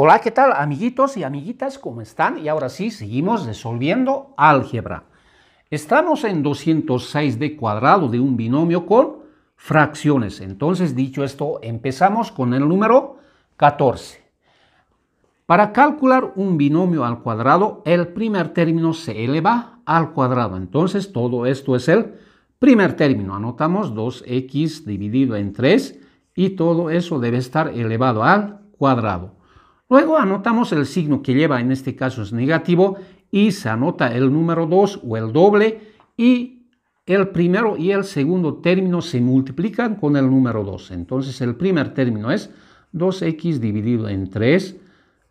Hola, ¿qué tal amiguitos y amiguitas? ¿Cómo están? Y ahora sí, seguimos resolviendo álgebra. Estamos en 206 de cuadrado de un binomio con fracciones. Entonces, dicho esto, empezamos con el número 14. Para calcular un binomio al cuadrado, el primer término se eleva al cuadrado. Entonces, todo esto es el primer término. Anotamos 2x dividido en 3 y todo eso debe estar elevado al cuadrado. Luego anotamos el signo que lleva, en este caso es negativo, y se anota el número 2 o el doble y el primero y el segundo término se multiplican con el número 2. Entonces el primer término es 2x dividido en 3.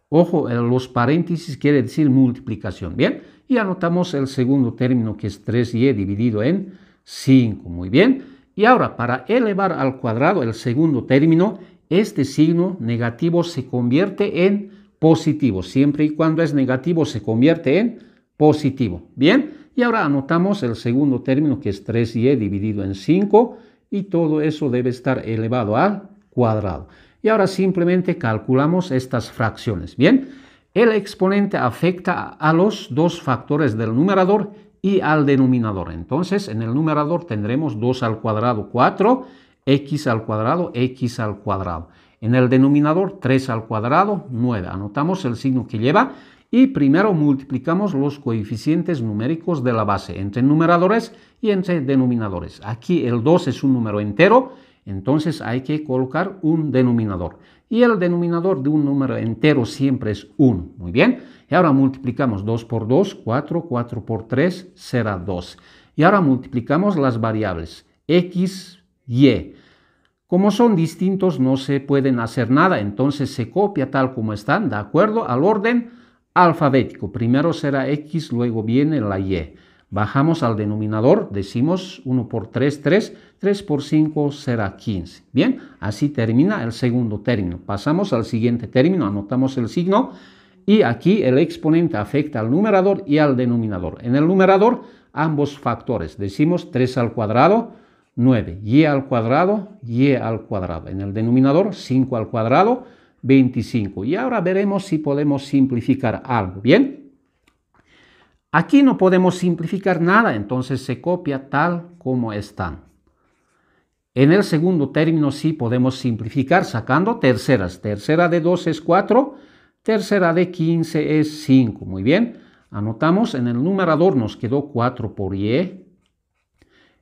Ojo, eh, los paréntesis quiere decir multiplicación, ¿bien? Y anotamos el segundo término que es 3y e dividido en 5, muy bien. Y ahora para elevar al cuadrado el segundo término este signo negativo se convierte en positivo. Siempre y cuando es negativo se convierte en positivo. Bien, y ahora anotamos el segundo término que es 3y e dividido en 5 y todo eso debe estar elevado al cuadrado. Y ahora simplemente calculamos estas fracciones. Bien, el exponente afecta a los dos factores del numerador y al denominador. Entonces, en el numerador tendremos 2 al cuadrado 4 x al cuadrado, x al cuadrado. En el denominador 3 al cuadrado, 9. Anotamos el signo que lleva y primero multiplicamos los coeficientes numéricos de la base entre numeradores y entre denominadores. Aquí el 2 es un número entero, entonces hay que colocar un denominador. Y el denominador de un número entero siempre es 1. Muy bien. Y ahora multiplicamos 2 por 2, 4, 4 por 3 será 2. Y ahora multiplicamos las variables x y. Como son distintos, no se pueden hacer nada, entonces se copia tal como están, de acuerdo al orden alfabético. Primero será X, luego viene la Y. Bajamos al denominador, decimos 1 por 3, 3, 3 por 5 será 15. Bien, así termina el segundo término. Pasamos al siguiente término, anotamos el signo y aquí el exponente afecta al numerador y al denominador. En el numerador ambos factores, decimos 3 al cuadrado, 9. Y al cuadrado, y al cuadrado. En el denominador, 5 al cuadrado, 25. Y ahora veremos si podemos simplificar algo. Bien. Aquí no podemos simplificar nada, entonces se copia tal como están. En el segundo término sí podemos simplificar sacando terceras. Tercera de 2 es 4, tercera de 15 es 5. Muy bien, anotamos en el numerador nos quedó 4 por y,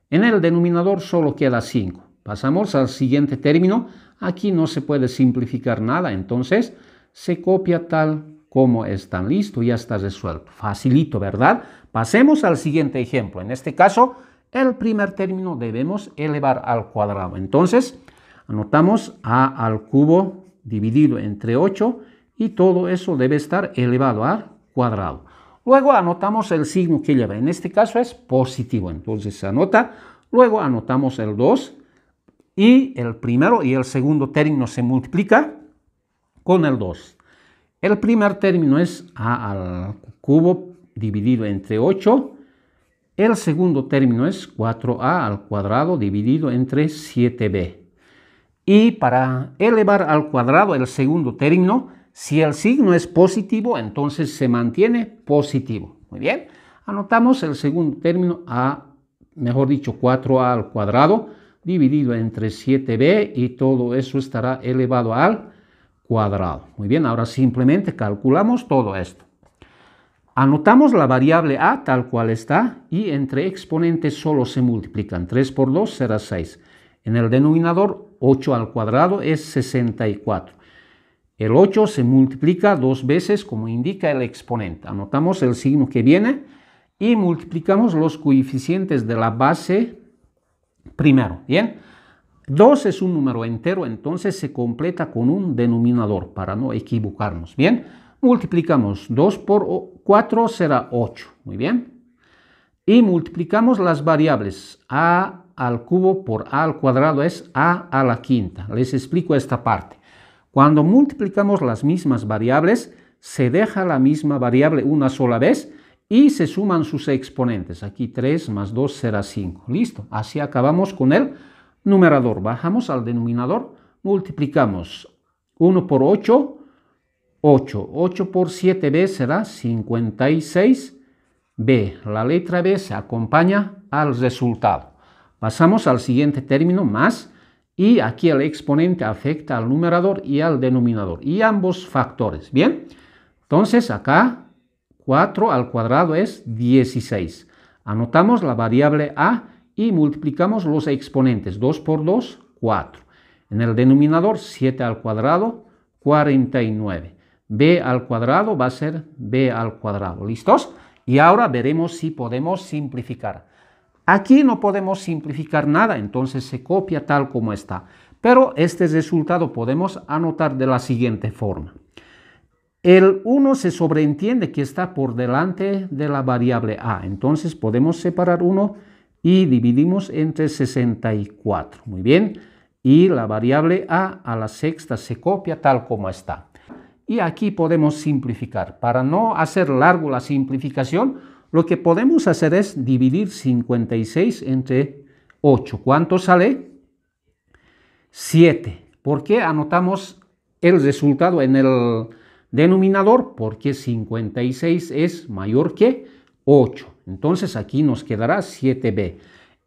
en el denominador solo queda 5. Pasamos al siguiente término. Aquí no se puede simplificar nada, entonces se copia tal como está listo, ya está resuelto. Facilito, ¿verdad? Pasemos al siguiente ejemplo. En este caso, el primer término debemos elevar al cuadrado. Entonces, anotamos a al cubo dividido entre 8 y todo eso debe estar elevado al cuadrado. Luego anotamos el signo que lleva. En este caso es positivo. Entonces se anota. Luego anotamos el 2 y el primero y el segundo término se multiplica con el 2. El primer término es a al cubo dividido entre 8. El segundo término es 4a al cuadrado dividido entre 7b. Y para elevar al cuadrado el segundo término, si el signo es positivo, entonces se mantiene positivo. Muy bien. Anotamos el segundo término a, mejor dicho, 4a al cuadrado dividido entre 7b y todo eso estará elevado al cuadrado. Muy bien, ahora simplemente calculamos todo esto. Anotamos la variable a tal cual está y entre exponentes solo se multiplican. 3 por 2 será 6. En el denominador 8 al cuadrado es 64. El 8 se multiplica dos veces como indica el exponente. Anotamos el signo que viene y multiplicamos los coeficientes de la base primero. Bien, 2 es un número entero, entonces se completa con un denominador para no equivocarnos. Bien, multiplicamos 2 por 4 será 8. Muy bien. Y multiplicamos las variables a al cubo por a al cuadrado es a a la quinta. Les explico esta parte. Cuando multiplicamos las mismas variables, se deja la misma variable una sola vez y se suman sus exponentes. Aquí 3 más 2 será 5. Listo. Así acabamos con el numerador. Bajamos al denominador, multiplicamos 1 por 8, 8. 8 por 7b será 56b. La letra b se acompaña al resultado. Pasamos al siguiente término, más y aquí el exponente afecta al numerador y al denominador y ambos factores. Bien, entonces acá 4 al cuadrado es 16. Anotamos la variable a y multiplicamos los exponentes. 2 por 2, 4. En el denominador 7 al cuadrado, 49. b al cuadrado va a ser b al cuadrado. ¿Listos? Y ahora veremos si podemos simplificar. Aquí no podemos simplificar nada, entonces se copia tal como está. Pero este resultado podemos anotar de la siguiente forma. El 1 se sobreentiende que está por delante de la variable a, entonces podemos separar 1 y dividimos entre 64. Muy bien, y la variable a a la sexta se copia tal como está. Y aquí podemos simplificar. Para no hacer largo la simplificación, lo que podemos hacer es dividir 56 entre 8. ¿Cuánto sale? 7. ¿Por qué anotamos el resultado en el denominador? Porque 56 es mayor que 8. Entonces aquí nos quedará 7b.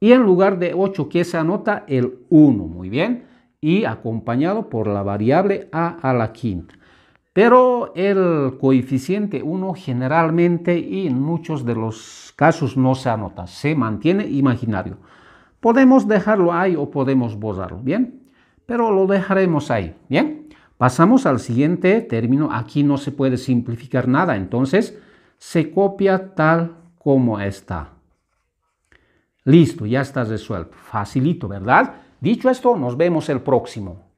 Y en lugar de 8 ¿qué se anota el 1, muy bien, y acompañado por la variable a a la quinta. Pero el coeficiente 1 generalmente y en muchos de los casos no se anota, se mantiene imaginario. Podemos dejarlo ahí o podemos borrarlo, ¿bien? Pero lo dejaremos ahí, ¿bien? Pasamos al siguiente término. Aquí no se puede simplificar nada, entonces se copia tal como está. Listo, ya está resuelto. Facilito, ¿verdad? Dicho esto, nos vemos el próximo.